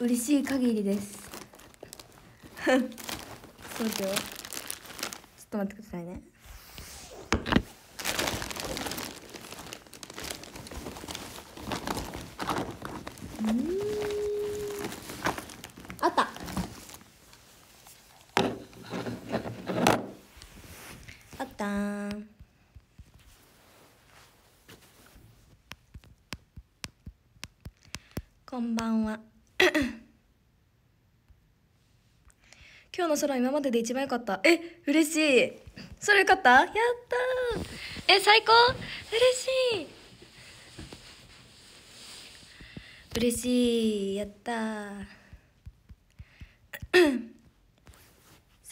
嬉しい限りです そうよちょっと待ってくださいねの空今までで一番良かったえ嬉しいそれ良かったやったえ最高嬉しい嬉しいやった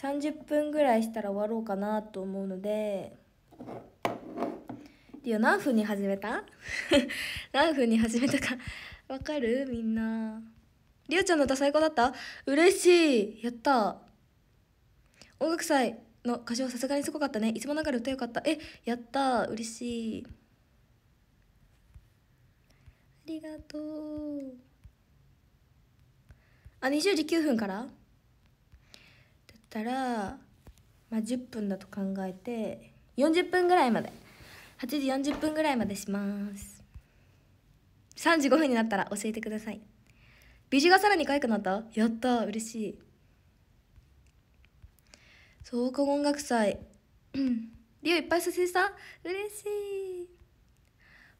30 分ぐらいしたら終わろうかなと思うのでリオ何分に始めた 何分に始めたかわかるみんなリオちゃんの歌最高だった嬉しいやった音楽祭の歌唱さすがにすごかったねいつもながら歌よかったえやった嬉しいありがとうあ20時9分からだったら、まあ、10分だと考えて40分ぐらいまで8時40分ぐらいまでします35分になったら教えてくださいビジュがさらに可愛くなったやった嬉しいそう、高音楽祭。うん。リオいっぱい撮影した嬉しい。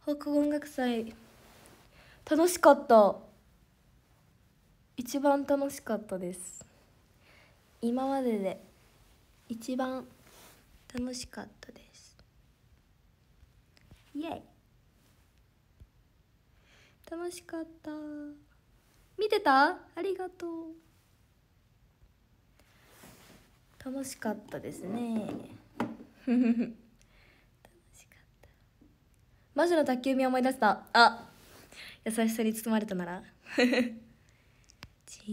放課後音楽祭。楽しかった。一番楽しかったです。今までで一番楽しかったです。イエイ。楽しかった。見てたありがとう。楽しかったですね 楽しかった魔女の宅急便思い出したあ優しさに包まれたなら小さ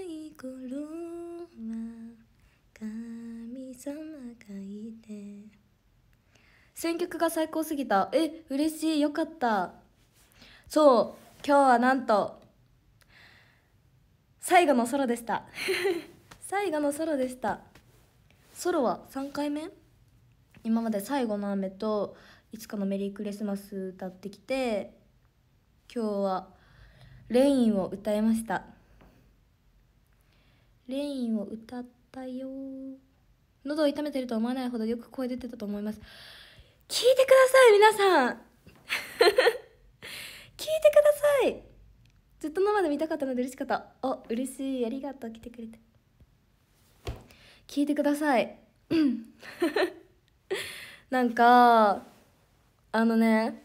い頃は神様がいて選曲が最高すぎたえ嬉しいよかったそう今日はなんと最後のソロでした最後のソロでしたソロは3回目今まで「最後の雨」と「いつかのメリークリスマス」歌ってきて今日は「レイン」を歌いました「レイン」を歌ったよ喉を痛めてると思わないほどよく声出てたと思います聞いてください皆さん 聞いてくださいずっと生で見たかったので嬉しかったあ嬉しいありがとう来てくれて聞いてください なんかあのね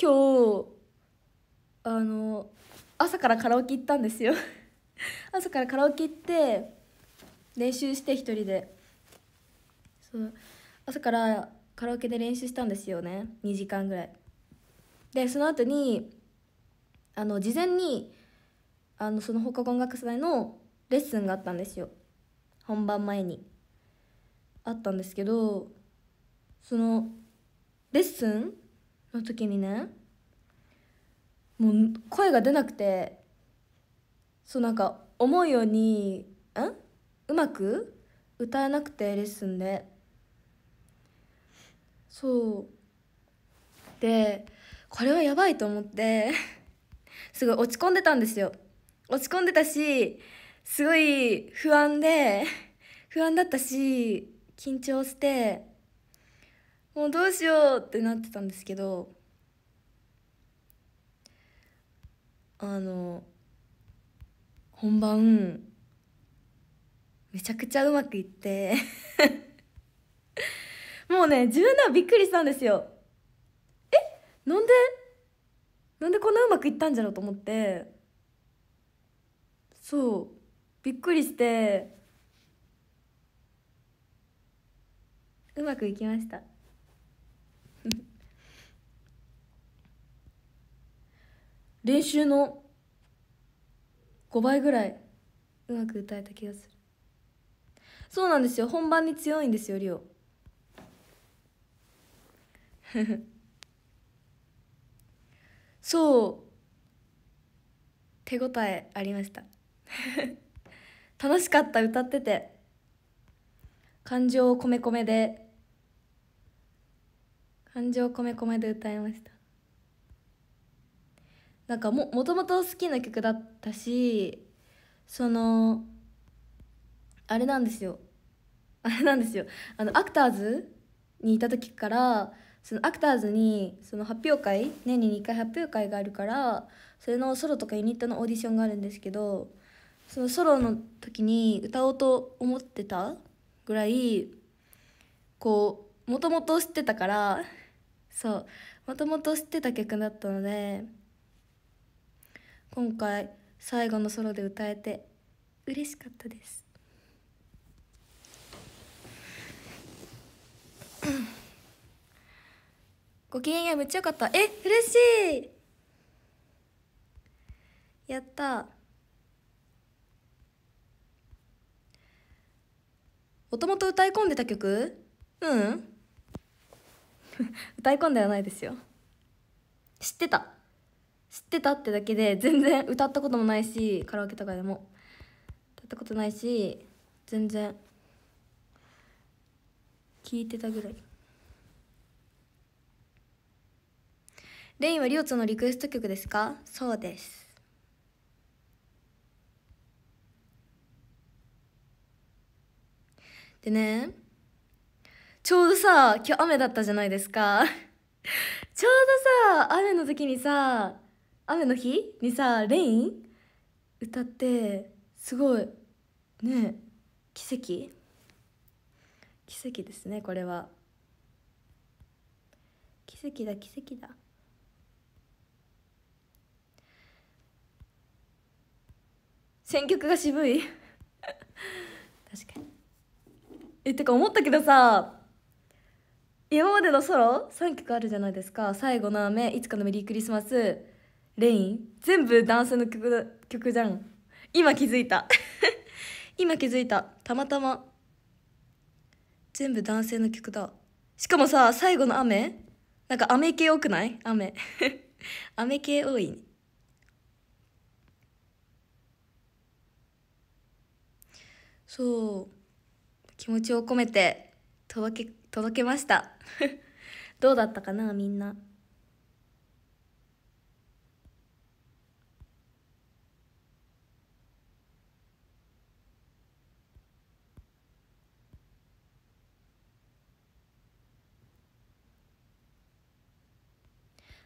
今日あの朝からカラオケ行ったんですよ 朝からカラオケ行って練習して一人でそう朝からカラオケで練習したんですよね2時間ぐらいでその後にあの事前にあのその放課後音楽祭のレッスンがあったんですよ本番前にあったんですけどそのレッスンの時にねもう声が出なくてそうなんか思うようにんうまく歌えなくてレッスンでそうでこれはやばいと思ってすごい落ち込んでたんですよ落ち込んでたしすごい不安で、不安だったし、緊張して、もうどうしようってなってたんですけど、あの、本番、めちゃくちゃうまくいって もうね、自分ではびっくりしたんですよ。えなんでなんでこんなうまくいったんじゃろうと思って、そう。びっくりしてうまくいきました 練習の5倍ぐらいうまく歌えた気がするそうなんですよ本番に強いんですよリオ そう手応えありました楽しかった歌ってて感情をこめこめで感情をこめこめで歌いましたなんかももともと好きな曲だったしそのあれなんですよ あれなんですよあのアクターズにいた時からそのアクターズにその発表会年に2回発表会があるからそれのソロとかユニットのオーディションがあるんですけどそのソロの時に歌おうと思ってたぐらいこうもともと知ってたからそうもともと知ってた曲だったので今回最後のソロで歌えて嬉しかったです ご機嫌やめっちゃよかったえ嬉しいやったもともと歌い込んでた曲うん 歌い込んではないですよ知ってた知ってたってだけで全然歌ったこともないしカラオケとかでも歌ったことないし全然聞いてたぐらいレインはリオツのリクエスト曲ですかそうですでね、ちょうどさ、今日雨だったじゃないですか。ちょうどさ、雨の時にさ、雨の日にさ、レイン歌って、すごい、ね奇跡奇跡ですね、これは。奇跡だ、奇跡だ。選曲が渋い 確かにえてか思ったけどさ今までのソロ3曲あるじゃないですか「最後の雨」「いつかのメリークリスマス」「レイン 」全部男性の曲曲じゃん今気づいた今気づいたたまたま全部男性の曲だしかもさ最後の雨なんか雨系多くない雨 雨系多い、そう気持ちを込めて届け届けました どうだったかなみんな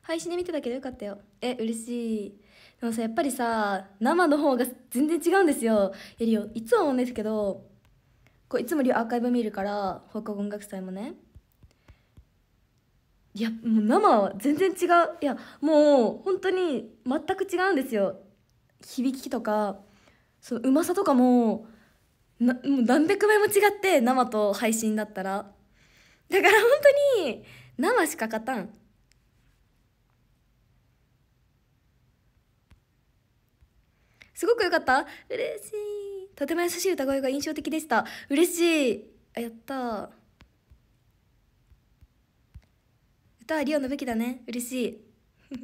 配信で見てたけどよかったよえ嬉しいでもさやっぱりさ生の方が全然違うんですよやりよいつも思うんですけどこういつもアーカイブ見るから放課後音楽祭もねいやもう生は全然違ういやもう本当に全く違うんですよ響きとかそのうまさとかもなもう何百倍も違って生と配信だったらだから本当に生しか勝たんすごくよかった嬉しいとても優しい歌声が印象的でした嬉しいあやった歌はリオの武器だね嬉しい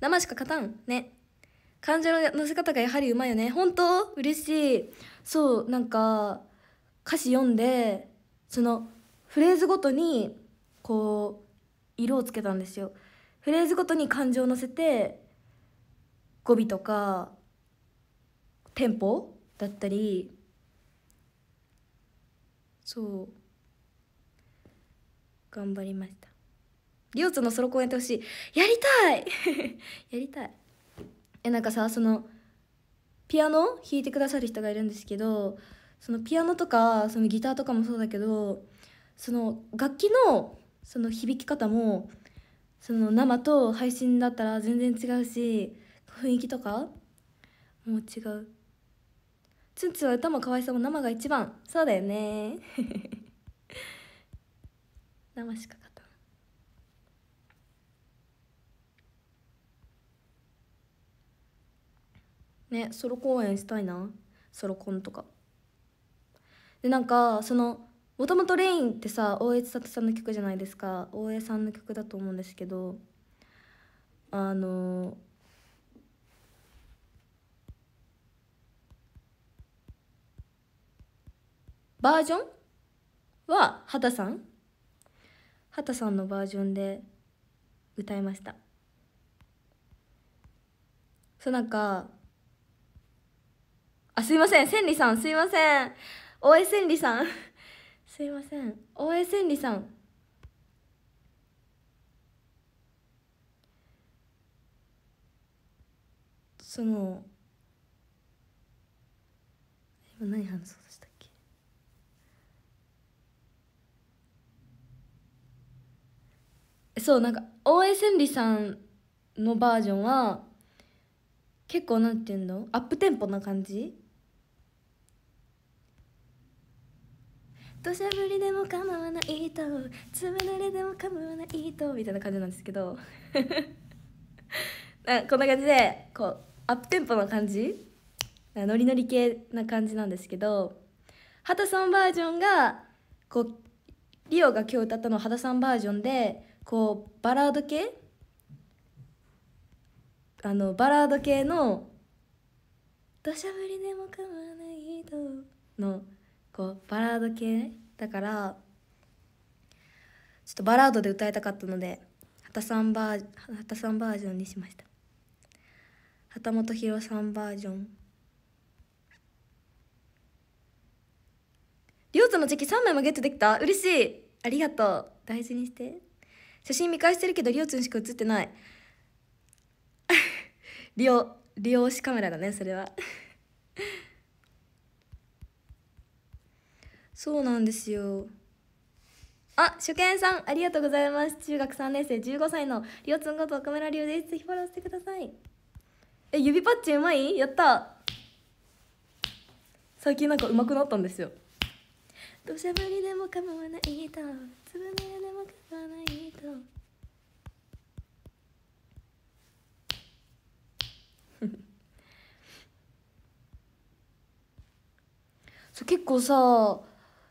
生しか勝たんね感情の乗せ方がやはりうまいよね本当嬉しいそうなんか歌詞読んでそのフレーズごとにこう色をつけたんですよフレーズごとに感情を乗せて語尾とか店舗だったりそう頑張りましたリオツのソロ公演ってほしいやりたい やりたいえなんかさそのピアノ弾いてくださる人がいるんですけどそのピアノとかそのギターとかもそうだけどその楽器のその響き方もその生と配信だったら全然違うし雰囲気とかもう違うツンツンは歌もかわいさも生が一番そうだよね 生しか勝たんねソロ公演したいなソロコンとかでなんかそのもともと「レイン」ってさ大江千里さんの曲じゃないですか大江さんの曲だと思うんですけどあのーバージョンは畑さん畑さんのバージョンで歌いましたそうなんかあすいません千里さんすいません大江千里さん すいません大江千里さんその今何話そうそうなんか大江千里さんのバージョンは結構なんていうのアップテンポな感じ土砂降りでも構わないとぶ濡れでも構わないとみたいな感じなんですけど なこんな感じでこうアップテンポな感じノリノリ系な感じなんですけど秦さんバージョンがこうリオが今日歌ったのは秦さんバージョンでこうバラード系あのバラード系の「土砂降りでも構わないと」のこうバラード系だからちょっとバラードで歌いたかったので畑さんバーさんバージョンにしました畑本博さんバージョンりょうつのチェキ3枚もゲットできた嬉しいありがとう大事にして写真見返してるけどリオツンしか写ってない利用利用しカメラだねそれは そうなんですよあ初見さんありがとうございます中学3年生15歳のリオツンこと岡村りおですぜひフォローしてくださいえ指パッチンうまいやった最近なんかうまくなったんですよ土砂降りでも構わないとつぶの屋根も買わないと そう結構さ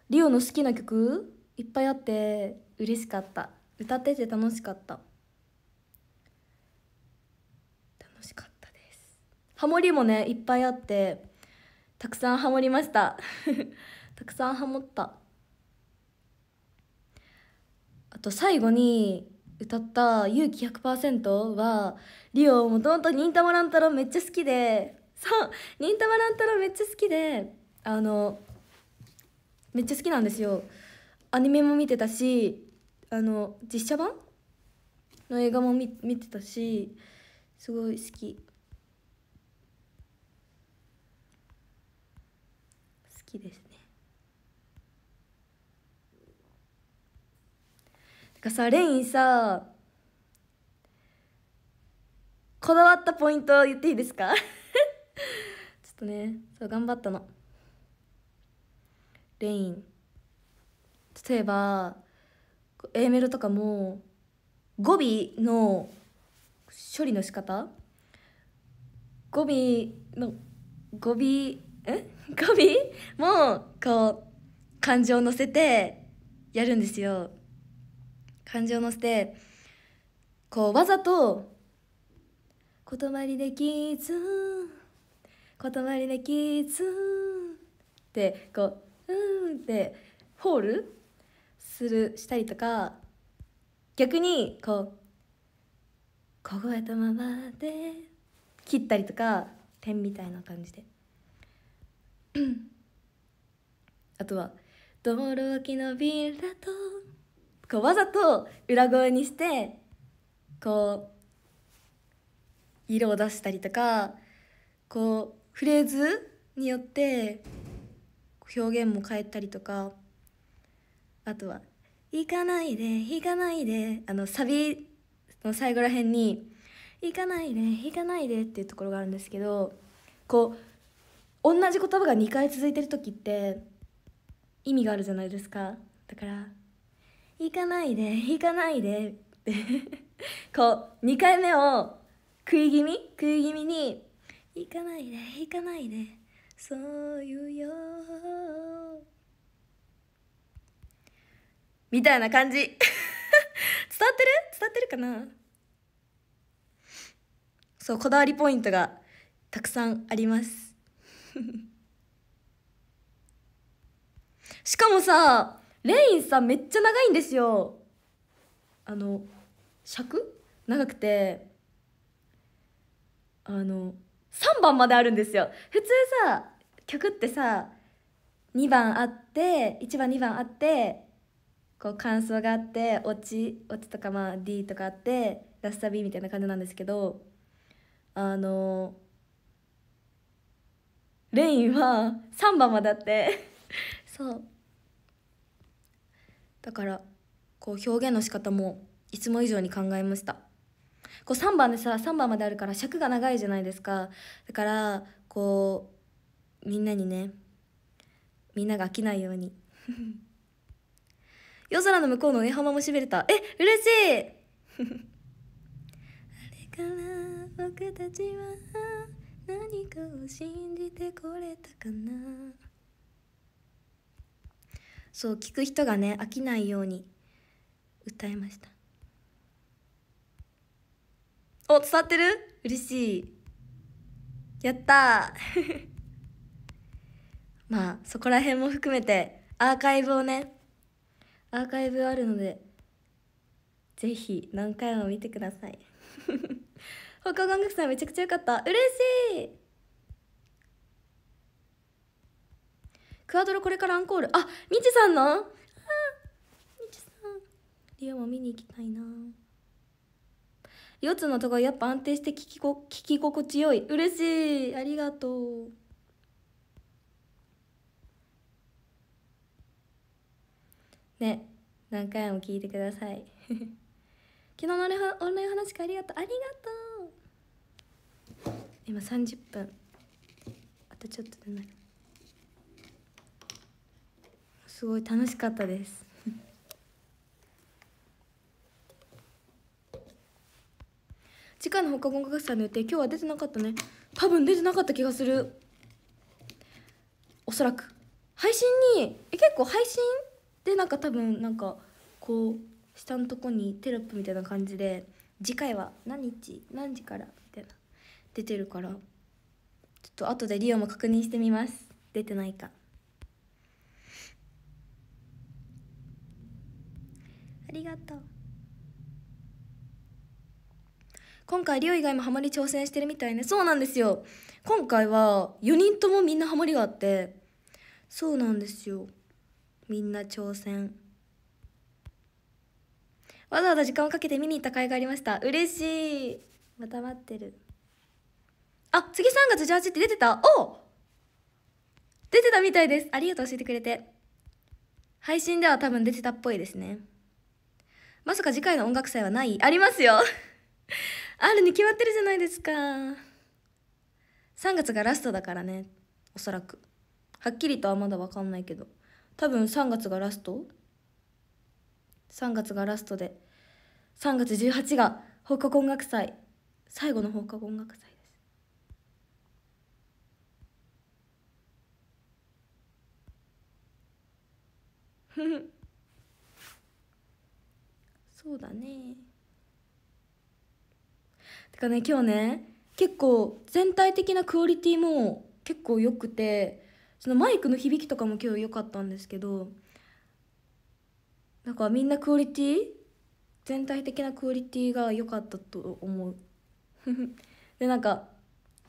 リオの好きな曲いっぱいあって嬉しかった歌ってて楽しかった楽しかったですハモリもねいっぱいあってたくさんハモりました たくさんハモったと最後に歌った「勇気100%」はリオもともと忍たま乱太郎めっちゃ好きでそう忍たま乱太郎めっちゃ好きであのめっちゃ好きなんですよアニメも見てたしあの実写版の映画も見見てたしすごい好き好きですかさレインさこだわったポイント言っていいですか ちょっとねそう頑張ったのレイン例えば A メロとかも語尾の処理の仕方語尾の語尾え 語尾もこう感情を乗せてやるんですよ感情を乗せてこうわざと「まりできずまりできず」ってこう「うん」ってホールするしたりとか逆にこう凍えたままで切ったりとか点みたいな感じで あとは「道路脇のビラと」こうわざと裏声にしてこう色を出したりとかこうフレーズによって表現も変えたりとかあとは「行かないで行かないで」あのサビの最後らへんに「行かないで行かないで」っていうところがあるんですけどこう同じ言葉が2回続いてる時って意味があるじゃないですかだから行かないで行かないで」って こう2回目を食い気味食い気味に「行かないで行かないでそういうよ」みたいな感じ 伝わってる伝わってるかなそうこだわりポイントがたくさんあります しかもさレインさんめっちゃ長いんですよあの尺長くてあの3番まであるんですよ普通さ曲ってさ2番あって1番2番あってこう感想があってオチオチとかまあ D とかあってラスサビみたいな感じなんですけどあのレインは3番まであって そう。だからこう表現の仕方もいつも以上に考えましたこう3番でさ3番まであるから尺が長いじゃないですかだからこうみんなにねみんなが飽きないように 夜空の向こうの上浜もしびれたえ嬉しい あれから僕たちは何かを信じてこれたかなそう聞く人がね飽きないように歌いましたお伝わってる嬉しいやった まあそこら辺も含めてアーカイブをねアーカイブあるのでぜひ何回も見てください放課音楽祭めちゃくちゃ良かった嬉しいクアドロこれからアンコールあみちさんのあみちさんリオも見に行きたいな4つのとこやっぱ安定して聞きこ聞き心地よい嬉しいありがとうね何回も聞いてください 昨日のオンライン話かありがとうありがとう今30分あとちょっとでなくすごい楽しかったです 次回の放課後学祭の予定今日は出てなかったね多分出てなかった気がするおそらく配信にえ結構配信でなんか多分なんかこう下のとこにテロップみたいな感じで次回は何日何時からみたいな出てるからちょっと後でリオも確認してみます出てないかありがとう今回リオ以外もハマり挑戦してるみたいねそうなんですよ今回は4人ともみんなハマりがあってそうなんですよみんな挑戦わざわざ時間をかけて見に行った甲斐がありました嬉しいまた待ってるあ次3月18って出てたお出てたみたいですありがとう教えてくれて配信では多分出てたっぽいですねまさか次回の音楽祭はないありますよ あるに決まってるじゃないですか。3月がラストだからね。おそらく。はっきりとはまだわかんないけど。多分3月がラスト ?3 月がラストで。3月18が放課後音楽祭。最後の放課後音楽祭です。ふふ。そうだねてかね今日ね結構全体的なクオリティも結構良くてそのマイクの響きとかも今日良かったんですけどなんかみんなクオリティ全体的なクオリティが良かったと思う でなんか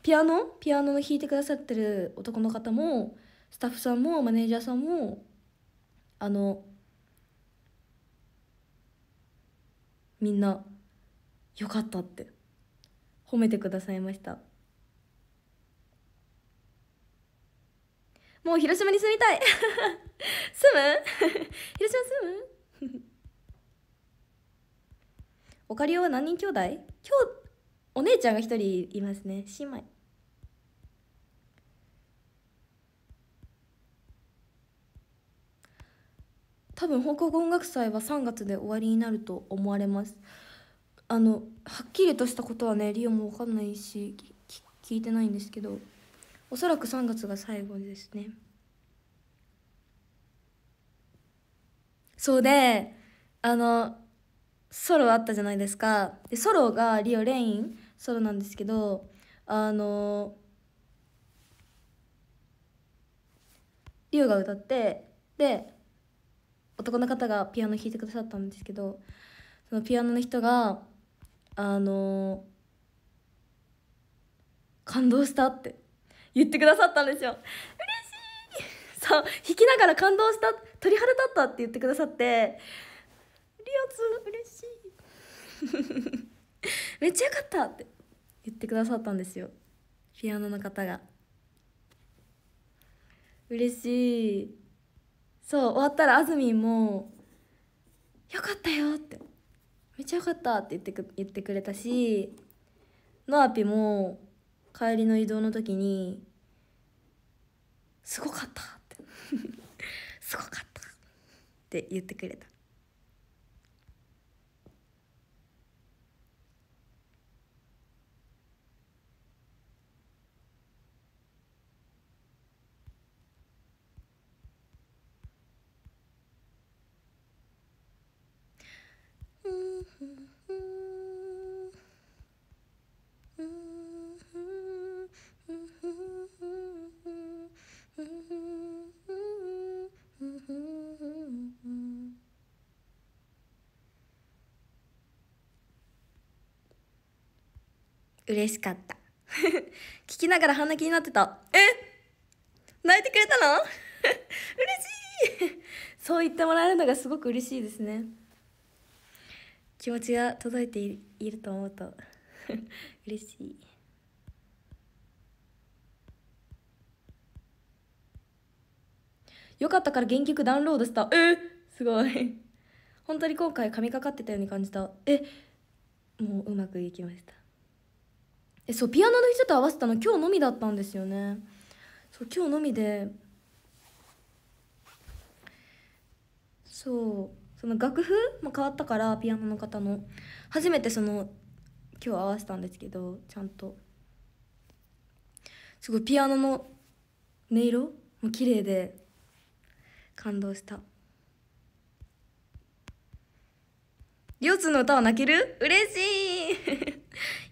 ピアノピアノの弾いてくださってる男の方もスタッフさんもマネージャーさんもあのみんな「よかった」って褒めてくださいましたもう広島に住みたい 住む 広島住む おかりおは何人兄弟今日お姉ちゃんが一人いますね姉妹多分放課後音楽祭は3月で終わりになると思われますあのはっきりとしたことはねリオも分かんないし聞いてないんですけどおそらく3月が最後ですねそうであのソロあったじゃないですかでソロがリオレインソロなんですけどあのリオが歌ってで男の方がピアノ弾いてくださったんですけどそのピアノの人があの感動したって言ってくださったんですよ嬉しいそう弾きながら感動した鳥肌立ったって言ってくださってリアツ嬉しい めっちゃよかったって言ってくださったんですよピアノの方が嬉しいそう終わったらあずみんも「よかったよ」って「めっちゃよかった」って言ってく言ってくれたしのあぴも帰りの移動の時に「すごかった」って「すごかった」って言ってくれた嬉しかった聞きながら鼻気になってたえ泣いてくれたの 嬉しいそう言ってもらえるのがすごく嬉しいですね気持ちが届いていると思うと 嬉しい。よかったから原曲ダウンロードしたえすごい本当に今回神かかってたように感じたえもううまくいきましたえそうピアノの人と合わせたの今日のみだったんですよねそう今日のみでそうその楽譜も変わったからピアノの方の初めてその今日合わせたんですけどちゃんとすごいピアノの音色も綺麗で感動したりょうつの歌は泣ける嬉しい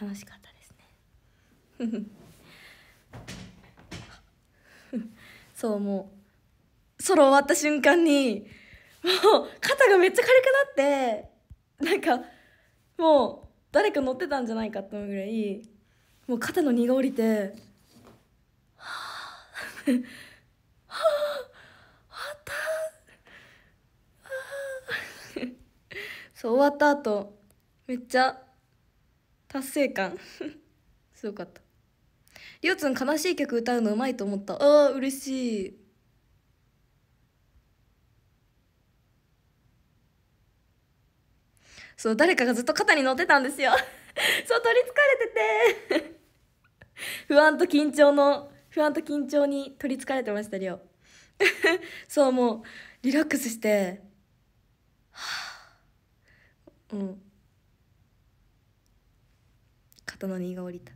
楽しかったですね そうもうソロ終わった瞬間にもう肩がめっちゃ軽くなってなんかもう誰か乗ってたんじゃないかって思うぐらいもう肩の荷が下りて「はあはあ終わったはあ」そう終わった後めっちゃ達成感 すごかったりょうつん悲しい曲歌うのうまいと思ったあー嬉しいそう誰かがずっと肩に乗ってたんですよ そう取りつかれてて 不安と緊張の不安と緊張に取りつかれてましたりょうそうもうリラックスしてはあうん肩の荷が下りた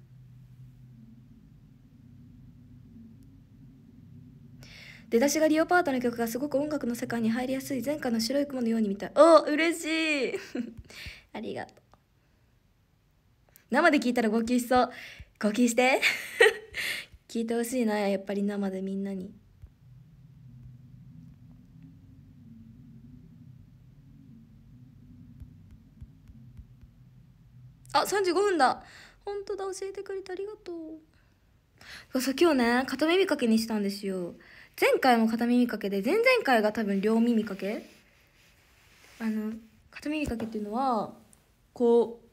出だしがリオパートの曲がすごく音楽の世界に入りやすい前回の白い雲のように見たいお嬉しい ありがとう生で聞いたら号泣しそう号泣して 聞いてほしいなやっぱり生でみんなにあ三35分だ本当だ教えてくれてありがとうそうそう今日ね片耳かけにしたんですよ前回も片耳かけで前々回が多分両耳かけあの片耳かけっていうのはこう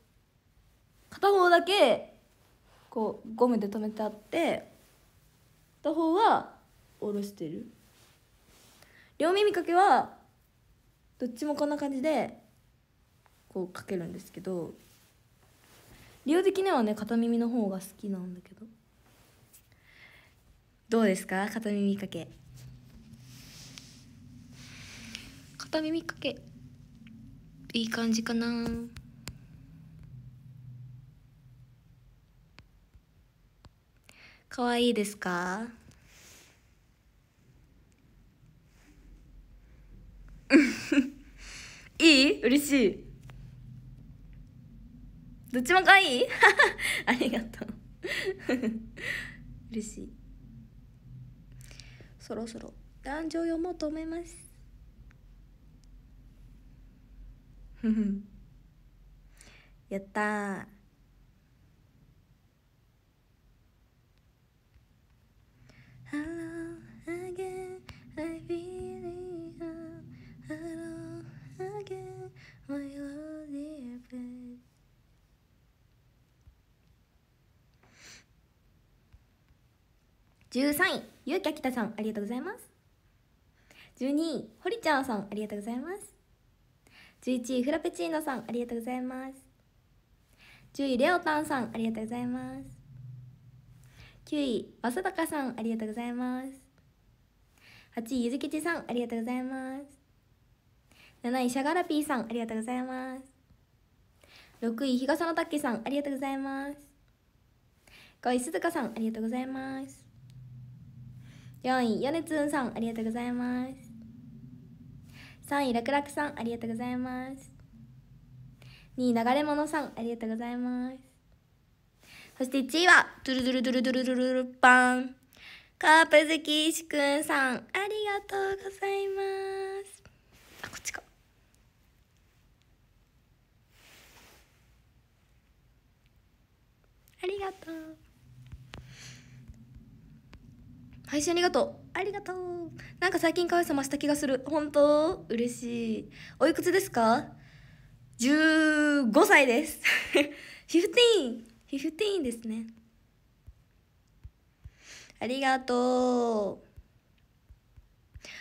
片方だけこうゴムで留めてあって片方は下ろしてる両耳かけはどっちもこんな感じでこうかけるんですけど量的にはね片耳の方が好きなんだけどどうですか片耳かけ片耳かけいい感じかな可愛いですか いい嬉しいどっちも可愛い ありがとう 嬉しいそろそろ壇上読もうと思います やったー13位ゆうきゃきたさんありがとうございます12位ほりちゃんさんありがとうございます11位フラペチーノさんありがとうございます10位レオタンさんありがとうございます9位わさたかさんありがとうございます8位ゆずきちさんありがとうございます7位しゃがらぴーさんありがとうございます6位東のたっきさんありがとうございます5位鈴鹿さんありがとうございます4位ヨネツンさんありがとうございます3位らくらくさんありがとうございます2位流れ者さんありがとうございますそして1位はドゥルドゥルドゥルドゥルドゥルルパンカープ好きしくんさんありがとうございますあこっちかありがとう配信ありがとう。ありがとう。なんか最近可愛さ増した気がする。本当嬉しい。おいくつですか ?15 歳です。フフフフィィィテーンティーンですね。ありがとう。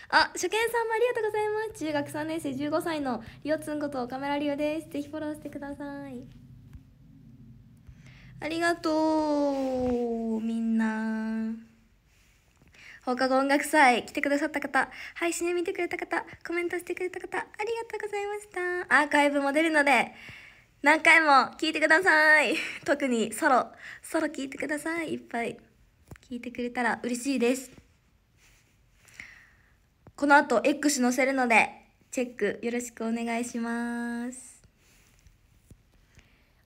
あ、初見さんもありがとうございます。中学3年生15歳のりおつんことカメラリオです。ぜひフォローしてください。ありがとう、みんな。放課後音楽祭来てくださった方、配信で見てくれた方、コメントしてくれた方、ありがとうございました。アーカイブも出るので、何回も聞いてください。特にソロ、ソロ聞いてください。いっぱい聞いてくれたら嬉しいです。この後 X 載せるので、チェックよろしくお願いします。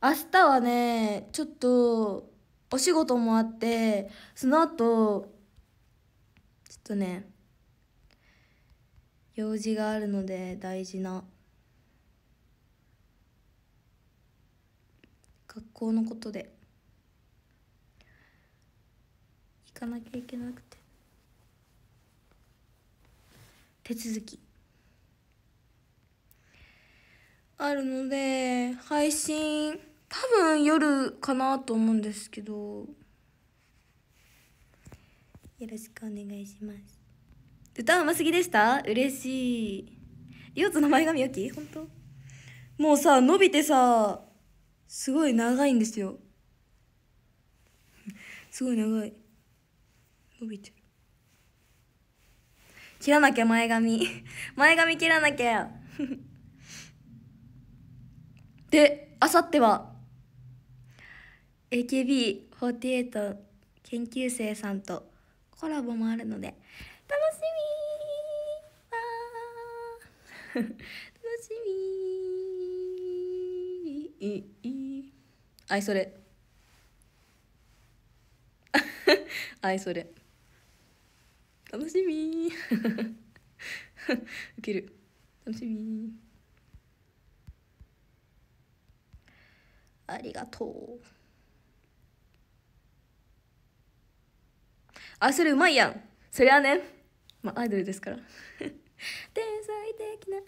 明日はね、ちょっとお仕事もあって、その後、とね用事があるので大事な学校のことで行かなきゃいけなくて手続きあるので配信多分夜かなと思うんですけどよろしくお願いします歌うますぎでした嬉しいリオツの前髪よき本当もうさ伸びてさすごい長いんですよ すごい長い伸びてる切らなきゃ前髪 前髪切らなきゃ であさっては AKB48 研究生さんとコラボもあるので楽しみー楽しみーあいそれあい それ楽しみーウケ る楽しみありがとうあ、それうまいやん。そりゃね。まあ、アイドルですから。天才的なアイ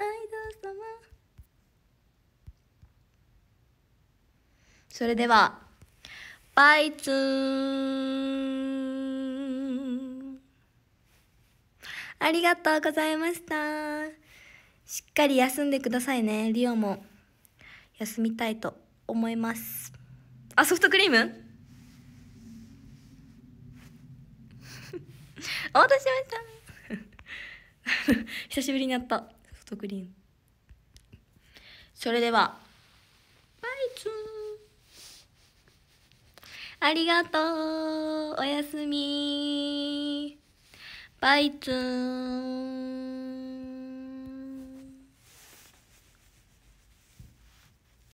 ドル様。それでは、バイツーありがとうございました。しっかり休んでくださいね。リオも休みたいと思います。あ、ソフトクリームお待たせしました久しぶりにやったソフトクリームそれではバイツーありがとうおやすみバイツー